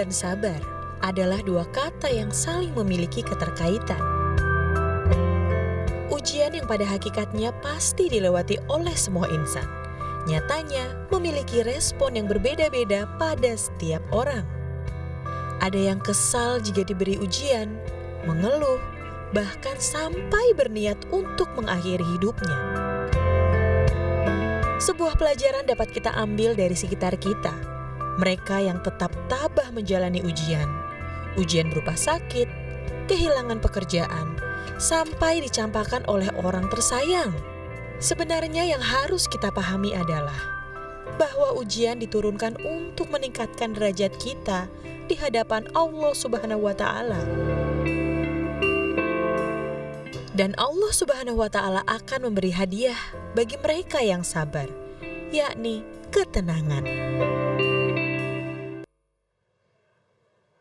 dan sabar adalah dua kata yang saling memiliki keterkaitan. Ujian yang pada hakikatnya pasti dilewati oleh semua insan. Nyatanya, memiliki respon yang berbeda-beda pada setiap orang. Ada yang kesal jika diberi ujian, mengeluh, bahkan sampai berniat untuk mengakhiri hidupnya. Sebuah pelajaran dapat kita ambil dari sekitar kita, mereka yang tetap tabah menjalani ujian. Ujian berupa sakit, kehilangan pekerjaan, sampai dicampakkan oleh orang tersayang. Sebenarnya yang harus kita pahami adalah bahwa ujian diturunkan untuk meningkatkan derajat kita di hadapan Allah Subhanahu wa taala. Dan Allah Subhanahu wa taala akan memberi hadiah bagi mereka yang sabar, yakni ketenangan.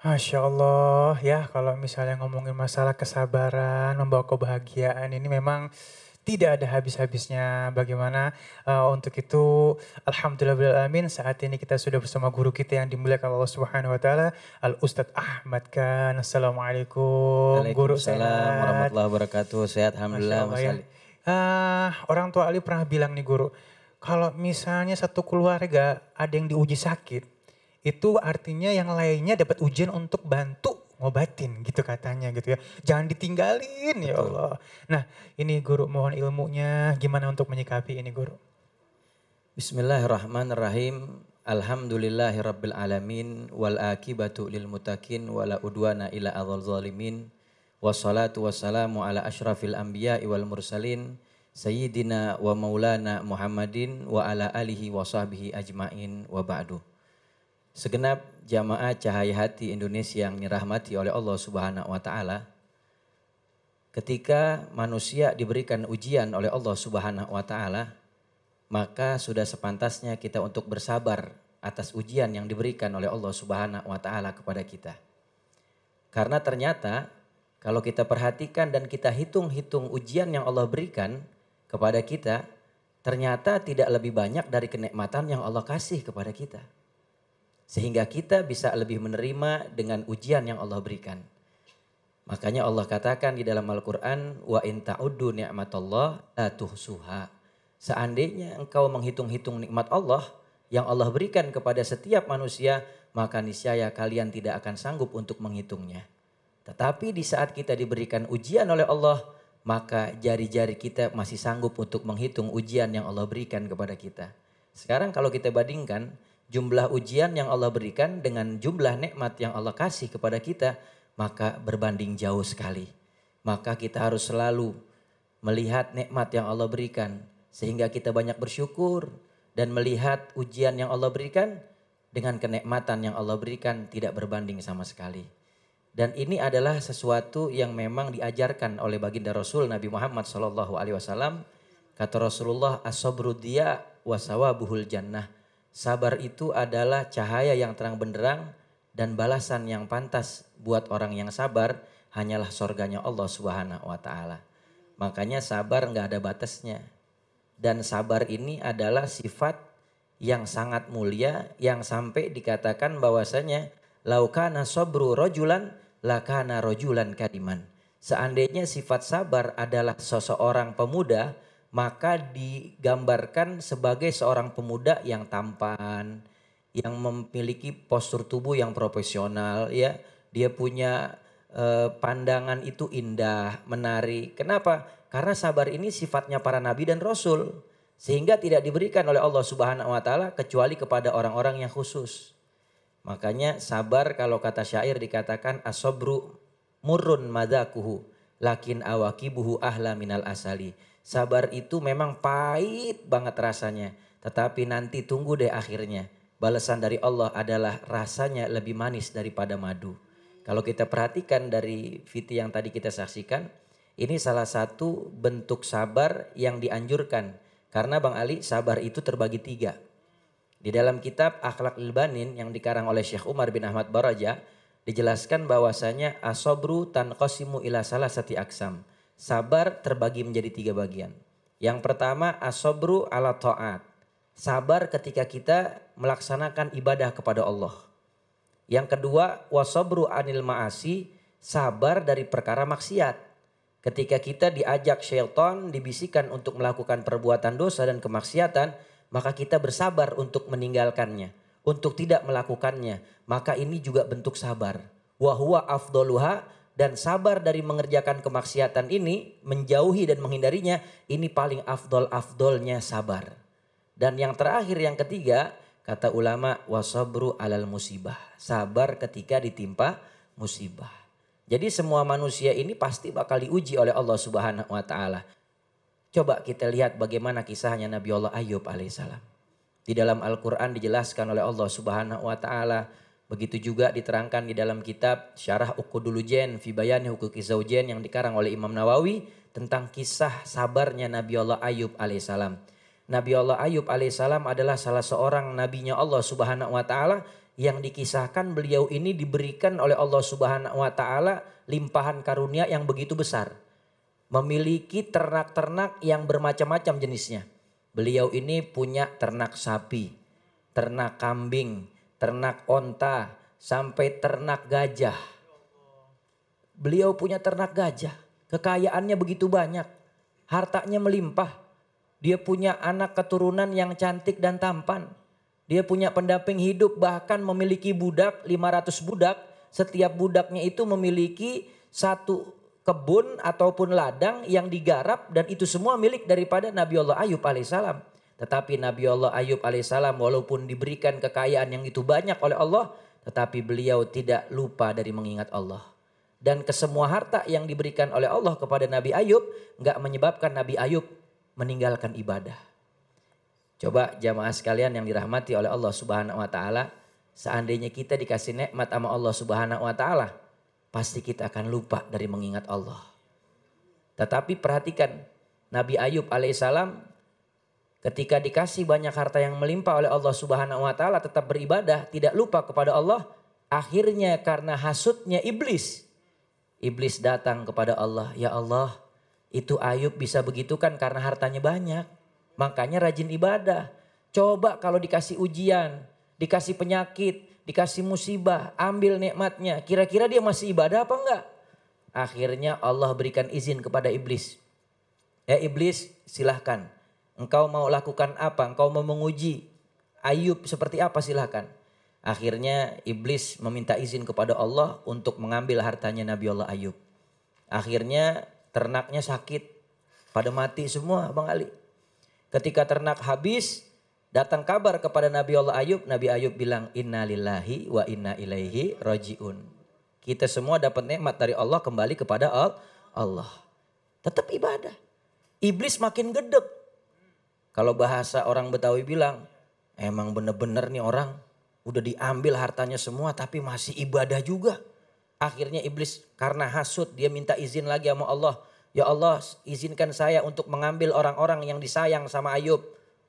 Masya Allah ya kalau misalnya ngomongin masalah kesabaran, membawa kebahagiaan ini memang tidak ada habis-habisnya. Bagaimana uh, untuk itu Alhamdulillah alamin saat ini kita sudah bersama guru kita yang dimuliakan Allah Subhanahu Wa Taala Al Ustadz Ahmad kan Assalamualaikum. Guru salam warahmatullahi wabarakatuh. Sehat Alhamdulillah Mas Ali. Uh, orang tua Ali pernah bilang nih guru, kalau misalnya satu keluarga ada yang diuji sakit, itu artinya yang lainnya dapat ujian untuk bantu ngobatin gitu katanya gitu ya. Jangan ditinggalin ya Betul. ya Allah. Nah ini guru mohon ilmunya gimana untuk menyikapi ini guru. Bismillahirrahmanirrahim. Alhamdulillahirrabbilalamin. alamin wal akibatu lil mutakin wala udwana ila adhal zalimin. Wassalatu wassalamu ala ashrafil anbiya wal mursalin sayyidina wa maulana Muhammadin wa ala alihi wa sahbihi ajmain wa ba'du segenap jamaah cahaya hati Indonesia yang dirahmati oleh Allah Subhanahu wa taala ketika manusia diberikan ujian oleh Allah Subhanahu wa taala maka sudah sepantasnya kita untuk bersabar atas ujian yang diberikan oleh Allah Subhanahu wa taala kepada kita. Karena ternyata kalau kita perhatikan dan kita hitung-hitung ujian yang Allah berikan kepada kita, ternyata tidak lebih banyak dari kenikmatan yang Allah kasih kepada kita. Sehingga kita bisa lebih menerima dengan ujian yang Allah berikan. Makanya Allah katakan di dalam Al-Quran, wa in ta'uddu ni'matallah la tuhsuha. Seandainya engkau menghitung-hitung nikmat Allah yang Allah berikan kepada setiap manusia, maka niscaya kalian tidak akan sanggup untuk menghitungnya. Tetapi di saat kita diberikan ujian oleh Allah, maka jari-jari kita masih sanggup untuk menghitung ujian yang Allah berikan kepada kita. Sekarang kalau kita bandingkan, jumlah ujian yang Allah berikan dengan jumlah nikmat yang Allah kasih kepada kita, maka berbanding jauh sekali. Maka kita harus selalu melihat nikmat yang Allah berikan sehingga kita banyak bersyukur dan melihat ujian yang Allah berikan dengan kenikmatan yang Allah berikan tidak berbanding sama sekali. Dan ini adalah sesuatu yang memang diajarkan oleh baginda Rasul Nabi Muhammad SAW. Kata Rasulullah, asobrudia wasawabuhul jannah. Sabar itu adalah cahaya yang terang benderang dan balasan yang pantas buat orang yang sabar hanyalah sorganya Allah Subhanahu wa taala. Makanya sabar nggak ada batasnya. Dan sabar ini adalah sifat yang sangat mulia yang sampai dikatakan bahwasanya laukana sobru rojulan lakana rojulan kadiman. Seandainya sifat sabar adalah seseorang pemuda, maka digambarkan sebagai seorang pemuda yang tampan, yang memiliki postur tubuh yang profesional ya. Dia punya eh, pandangan itu indah, menarik. Kenapa? Karena sabar ini sifatnya para nabi dan rasul sehingga tidak diberikan oleh Allah Subhanahu wa taala kecuali kepada orang-orang yang khusus. Makanya sabar kalau kata syair dikatakan asobru murun madakuhu lakin awakibuhu ahla minal asali Sabar itu memang pahit banget rasanya. Tetapi nanti tunggu deh akhirnya. Balasan dari Allah adalah rasanya lebih manis daripada madu. Kalau kita perhatikan dari fiti yang tadi kita saksikan, ini salah satu bentuk sabar yang dianjurkan. Karena Bang Ali sabar itu terbagi tiga. Di dalam kitab Akhlak Ilbanin yang dikarang oleh Syekh Umar bin Ahmad Baraja, dijelaskan bahwasanya asobru tan kosimu ila salah sati aksam. Sabar terbagi menjadi tiga bagian. Yang pertama asobru ala ta'at. Sabar ketika kita melaksanakan ibadah kepada Allah. Yang kedua wasobru anil ma'asi. Sabar dari perkara maksiat. Ketika kita diajak syaitan dibisikan untuk melakukan perbuatan dosa dan kemaksiatan. Maka kita bersabar untuk meninggalkannya. Untuk tidak melakukannya. Maka ini juga bentuk sabar. Wahuwa afdoluha dan sabar dari mengerjakan kemaksiatan ini, menjauhi dan menghindarinya, ini paling afdol-afdolnya sabar. Dan yang terakhir, yang ketiga, kata ulama, wasabru alal musibah. Sabar ketika ditimpa musibah. Jadi semua manusia ini pasti bakal diuji oleh Allah Subhanahu wa taala. Coba kita lihat bagaimana kisahnya Nabi Allah Ayub alaihissalam. Di dalam Al-Qur'an dijelaskan oleh Allah Subhanahu wa taala Begitu juga diterangkan di dalam kitab Syarah Uqudulujen Fibayani fibayan Hukuki kizaujen yang dikarang oleh Imam Nawawi tentang kisah sabarnya Nabi Allah Ayub alaihissalam. Nabi Allah Ayub alaihissalam adalah salah seorang nabinya Allah subhanahu wa ta'ala yang dikisahkan beliau ini diberikan oleh Allah subhanahu wa ta'ala limpahan karunia yang begitu besar. Memiliki ternak-ternak yang bermacam-macam jenisnya. Beliau ini punya ternak sapi, ternak kambing, ternak onta, sampai ternak gajah. Beliau punya ternak gajah, kekayaannya begitu banyak, hartanya melimpah. Dia punya anak keturunan yang cantik dan tampan. Dia punya pendamping hidup bahkan memiliki budak 500 budak. Setiap budaknya itu memiliki satu kebun ataupun ladang yang digarap dan itu semua milik daripada Nabi Allah Ayub alaihissalam. Tetapi Nabi Allah Ayub alaihissalam walaupun diberikan kekayaan yang itu banyak oleh Allah, tetapi beliau tidak lupa dari mengingat Allah. Dan kesemua harta yang diberikan oleh Allah kepada Nabi Ayub nggak menyebabkan Nabi Ayub meninggalkan ibadah. Coba jamaah sekalian yang dirahmati oleh Allah Subhanahu wa taala, seandainya kita dikasih nikmat sama Allah Subhanahu wa taala, pasti kita akan lupa dari mengingat Allah. Tetapi perhatikan Nabi Ayub alaihissalam Ketika dikasih banyak harta yang melimpah oleh Allah Subhanahu wa taala tetap beribadah, tidak lupa kepada Allah, akhirnya karena hasutnya iblis. Iblis datang kepada Allah, "Ya Allah, itu Ayub bisa begitu kan karena hartanya banyak. Makanya rajin ibadah. Coba kalau dikasih ujian, dikasih penyakit, dikasih musibah, ambil nikmatnya. Kira-kira dia masih ibadah apa enggak?" Akhirnya Allah berikan izin kepada iblis. "Ya iblis, silahkan Engkau mau lakukan apa? Engkau mau menguji Ayub seperti apa silahkan. Akhirnya iblis meminta izin kepada Allah untuk mengambil hartanya Nabi Allah Ayub. Akhirnya ternaknya sakit, pada mati semua Bang Ali. Ketika ternak habis, datang kabar kepada Nabi Allah Ayub. Nabi Ayub bilang, Inna Lillahi wa inna ilaihi rojiun. Kita semua dapat nikmat dari Allah kembali kepada Allah. Tetap ibadah. Iblis makin gedek kalau bahasa orang Betawi bilang, emang bener-bener nih orang udah diambil hartanya semua tapi masih ibadah juga. Akhirnya iblis karena hasut dia minta izin lagi sama Allah. Ya Allah izinkan saya untuk mengambil orang-orang yang disayang sama Ayub.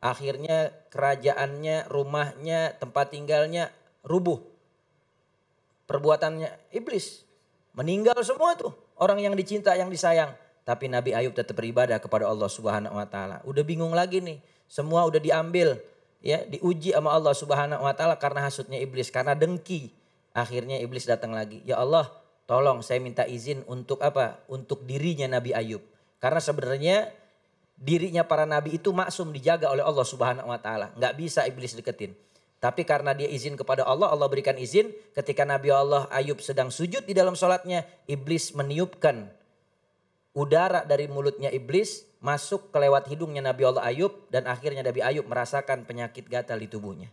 Akhirnya kerajaannya, rumahnya, tempat tinggalnya rubuh. Perbuatannya iblis. Meninggal semua tuh orang yang dicinta, yang disayang. Tapi Nabi Ayub tetap beribadah kepada Allah Subhanahu wa taala. Udah bingung lagi nih. Semua udah diambil ya, diuji sama Allah Subhanahu wa taala karena hasutnya iblis, karena dengki. Akhirnya iblis datang lagi. Ya Allah, tolong saya minta izin untuk apa? Untuk dirinya Nabi Ayub. Karena sebenarnya dirinya para nabi itu maksum dijaga oleh Allah Subhanahu wa taala. Enggak bisa iblis deketin. Tapi karena dia izin kepada Allah, Allah berikan izin ketika Nabi Allah Ayub sedang sujud di dalam sholatnya, iblis meniupkan udara dari mulutnya iblis masuk ke lewat hidungnya Nabi Allah Ayub dan akhirnya Nabi Ayub merasakan penyakit gatal di tubuhnya.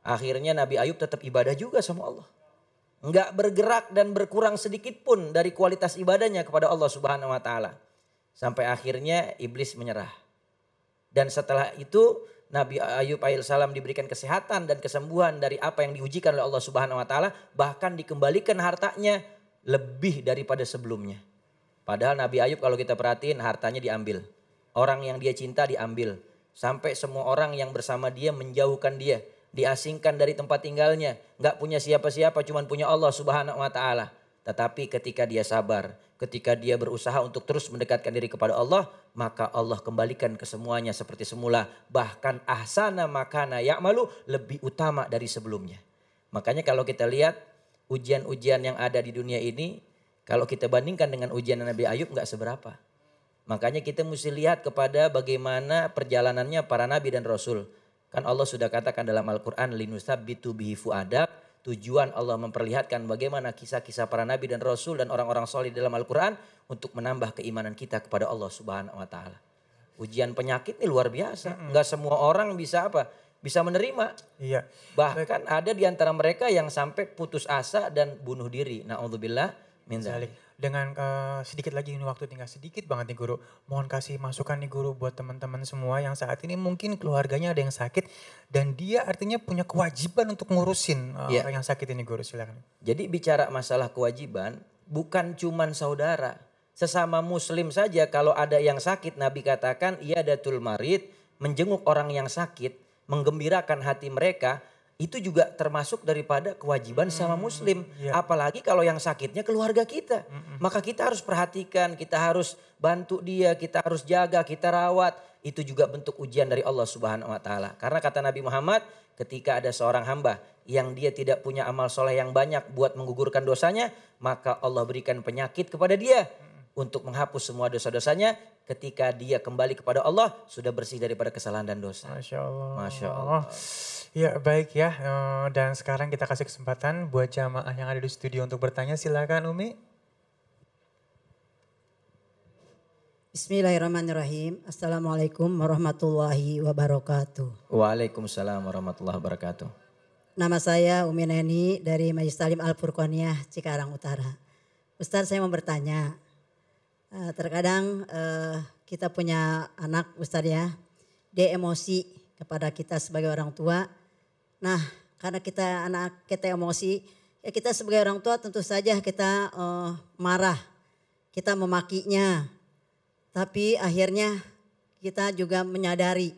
Akhirnya Nabi Ayub tetap ibadah juga sama Allah. Enggak bergerak dan berkurang sedikit pun dari kualitas ibadahnya kepada Allah Subhanahu wa taala. Sampai akhirnya iblis menyerah. Dan setelah itu Nabi Ayub Salam diberikan kesehatan dan kesembuhan dari apa yang diujikan oleh Allah Subhanahu wa taala, bahkan dikembalikan hartanya lebih daripada sebelumnya. Padahal Nabi Ayub kalau kita perhatiin hartanya diambil. Orang yang dia cinta diambil. Sampai semua orang yang bersama dia menjauhkan dia. Diasingkan dari tempat tinggalnya. Gak punya siapa-siapa cuman punya Allah subhanahu wa ta'ala. Tetapi ketika dia sabar, ketika dia berusaha untuk terus mendekatkan diri kepada Allah, maka Allah kembalikan ke semuanya seperti semula. Bahkan ahsana makana ya'malu lebih utama dari sebelumnya. Makanya kalau kita lihat ujian-ujian yang ada di dunia ini kalau kita bandingkan dengan ujian Nabi Ayub nggak seberapa. Makanya kita mesti lihat kepada bagaimana perjalanannya para nabi dan rasul. Kan Allah sudah katakan dalam Al-Quran, bihi adab. tujuan Allah memperlihatkan bagaimana kisah-kisah para nabi dan rasul dan orang-orang soli dalam Al-Quran untuk menambah keimanan kita kepada Allah Subhanahu wa Ta'ala. Ujian penyakit ini luar biasa, mm-hmm. semua orang bisa apa bisa menerima. Iya. Bahkan ada di antara mereka yang sampai putus asa dan bunuh diri. Nah, alhamdulillah min Dengan uh, sedikit lagi ini waktu tinggal sedikit banget nih guru. Mohon kasih masukan nih guru buat teman-teman semua yang saat ini mungkin keluarganya ada yang sakit dan dia artinya punya kewajiban untuk ngurusin uh, eh, yeah. orang yang sakit ini guru silakan. Jadi bicara masalah kewajiban bukan cuman saudara, sesama muslim saja kalau ada yang sakit Nabi katakan ia datul marid menjenguk orang yang sakit menggembirakan hati mereka itu juga termasuk daripada kewajiban hmm, sama muslim yeah. apalagi kalau yang sakitnya keluarga kita hmm, hmm. maka kita harus perhatikan kita harus bantu dia kita harus jaga kita rawat itu juga bentuk ujian dari Allah Subhanahu wa taala karena kata Nabi Muhammad ketika ada seorang hamba yang dia tidak punya amal soleh yang banyak buat menggugurkan dosanya maka Allah berikan penyakit kepada dia untuk menghapus semua dosa-dosanya ketika dia kembali kepada Allah sudah bersih daripada kesalahan dan dosa. Masya Allah. Masya Allah. Ya baik ya eh, dan sekarang kita kasih kesempatan buat jamaah yang ada di studio untuk bertanya silakan Umi. Bismillahirrahmanirrahim. Assalamualaikum warahmatullahi wabarakatuh. Waalaikumsalam warahmatullahi wabarakatuh. Nama saya Umi Neni dari Majlis Talim Al Furqaniyah Cikarang Utara. Ustaz saya mau bertanya, Eh, terkadang eh, kita punya anak Ustaz ya, dia emosi kepada kita sebagai orang tua. Nah, karena kita anak kita emosi, ya kita sebagai orang tua tentu saja kita eh, marah, kita memakinya. Tapi akhirnya kita juga menyadari,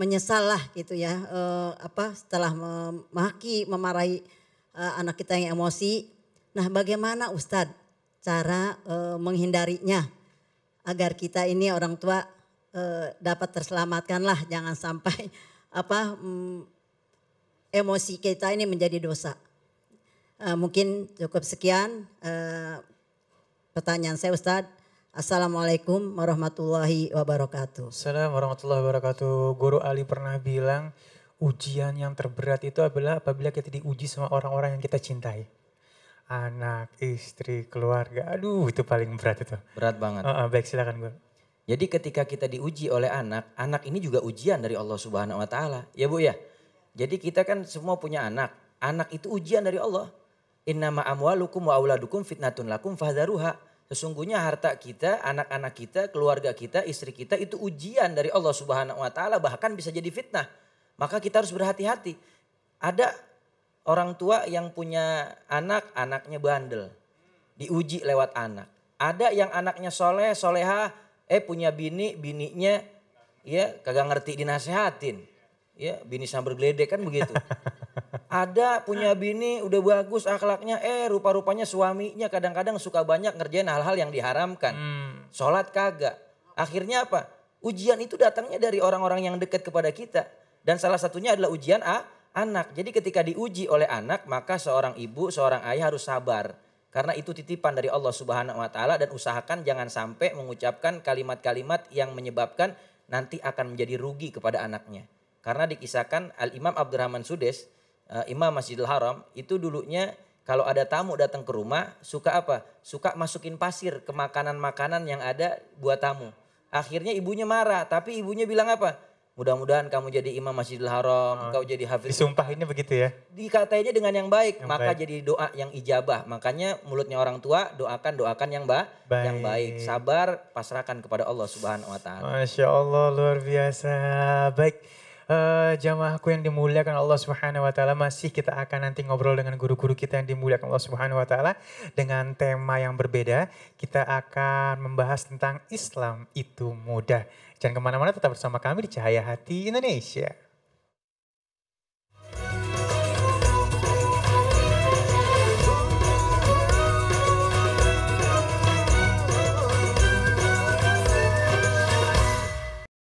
menyesal lah gitu ya, apa setelah memaki, memarahi anak kita yang emosi. Nah, bagaimana Ustadz cara e, menghindarinya agar kita ini orang tua e, dapat terselamatkan lah jangan sampai apa mm, emosi kita ini menjadi dosa. E, mungkin cukup sekian e, pertanyaan saya Ustadz. Assalamualaikum warahmatullahi wabarakatuh. Assalamualaikum warahmatullahi wabarakatuh. Guru Ali pernah bilang ujian yang terberat itu adalah apabila kita diuji sama orang-orang yang kita cintai anak, istri, keluarga. Aduh, itu paling berat itu. Berat banget. Uh, uh, baik, silakan gue. Jadi ketika kita diuji oleh anak, anak ini juga ujian dari Allah Subhanahu wa taala. Ya, Bu ya. Jadi kita kan semua punya anak. Anak itu ujian dari Allah. Innama amwalukum wa auladukum fitnatun lakum Fahdaruha. Sesungguhnya harta kita, anak-anak kita, keluarga kita, istri kita itu ujian dari Allah Subhanahu wa taala bahkan bisa jadi fitnah. Maka kita harus berhati-hati. Ada orang tua yang punya anak, anaknya bandel. Diuji lewat anak. Ada yang anaknya soleh, soleha, eh punya bini, bininya ya kagak ngerti dinasehatin. Ya bini sambil geledek kan begitu. Ada punya bini udah bagus akhlaknya, eh rupa-rupanya suaminya kadang-kadang suka banyak ngerjain hal-hal yang diharamkan. Hmm. Sholat kagak. Akhirnya apa? Ujian itu datangnya dari orang-orang yang dekat kepada kita. Dan salah satunya adalah ujian A, anak. Jadi ketika diuji oleh anak, maka seorang ibu, seorang ayah harus sabar. Karena itu titipan dari Allah Subhanahu wa taala dan usahakan jangan sampai mengucapkan kalimat-kalimat yang menyebabkan nanti akan menjadi rugi kepada anaknya. Karena dikisahkan Al-Imam Abdurrahman Sudes, eh, Imam Masjidil Haram, itu dulunya kalau ada tamu datang ke rumah, suka apa? Suka masukin pasir ke makanan-makanan yang ada buat tamu. Akhirnya ibunya marah, tapi ibunya bilang apa? Mudah-mudahan kamu jadi imam Masjidil Haram, oh, ah. kau jadi hafiz. Disumpah ini begitu ya. Dikatainya dengan yang baik, yang maka baik. jadi doa yang ijabah. Makanya mulutnya orang tua doakan doakan yang ba baik. yang baik. Sabar, pasrahkan kepada Allah Subhanahu wa taala. Masya Allah luar biasa. Baik. Uh, jamaahku yang dimuliakan Allah Subhanahu wa taala masih kita akan nanti ngobrol dengan guru-guru kita yang dimuliakan Allah Subhanahu wa taala dengan tema yang berbeda. Kita akan membahas tentang Islam itu mudah Jangan kemana-mana tetap bersama kami di Cahaya Hati Indonesia.